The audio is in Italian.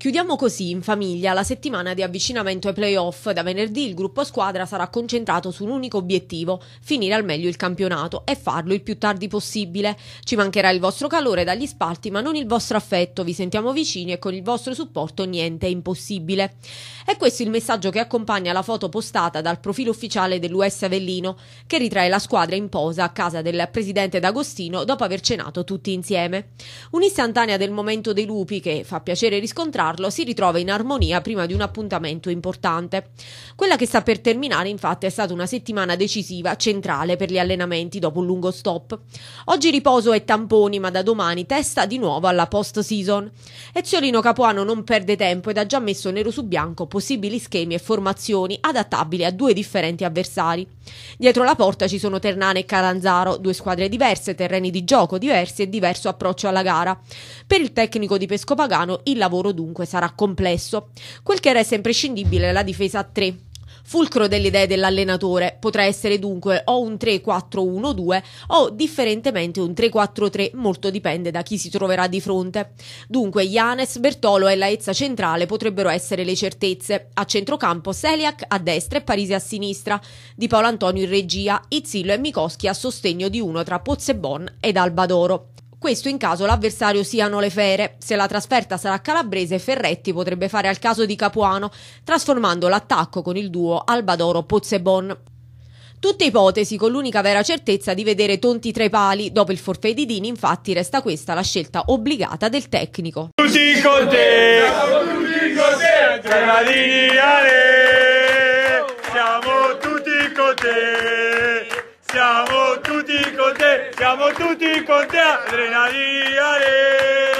Chiudiamo così in famiglia la settimana di avvicinamento ai playoff. Da venerdì il gruppo squadra sarà concentrato su un unico obiettivo, finire al meglio il campionato e farlo il più tardi possibile. Ci mancherà il vostro calore dagli spalti, ma non il vostro affetto. Vi sentiamo vicini e con il vostro supporto niente è impossibile. E questo è il messaggio che accompagna la foto postata dal profilo ufficiale dell'US Avellino, che ritrae la squadra in posa a casa del presidente D'Agostino dopo aver cenato tutti insieme. Un'istantanea del momento dei lupi che fa piacere riscontrare farlo, si ritrova in armonia prima di un appuntamento importante. Quella che sta per terminare infatti è stata una settimana decisiva, centrale per gli allenamenti dopo un lungo stop. Oggi riposo e tamponi, ma da domani testa di nuovo alla post season. Eziolino Capuano non perde tempo ed ha già messo nero su bianco possibili schemi e formazioni adattabili a due differenti avversari. Dietro la porta ci sono Ternane e Caranzaro, due squadre diverse, terreni di gioco diversi e diverso approccio alla gara. Per il tecnico di Pescopagano il lavoro dunque comunque sarà complesso, quel che resta imprescindibile è la difesa a 3. Fulcro delle idee dell'allenatore potrà essere dunque o un 3-4-1-2 o differentemente un 3-4-3, molto dipende da chi si troverà di fronte. Dunque Janes, Bertolo e Laezza centrale potrebbero essere le certezze. A centrocampo Seliak a destra e Parisi a sinistra, Di Paolo Antonio in regia, Izzillo e Mikoschi a sostegno di uno tra Pozzebon ed Albadoro. Questo in caso l'avversario siano le fere. Se la trasferta sarà calabrese, Ferretti potrebbe fare al caso di Capuano, trasformando l'attacco con il duo Albadoro-Pozzebon. Tutte ipotesi con l'unica vera certezza di vedere Tonti tra i pali. Dopo il forfè di Dini, infatti, resta questa la scelta obbligata del tecnico. Tutti con te, tutti con te, con te, siamo tutti con te, adrenalina.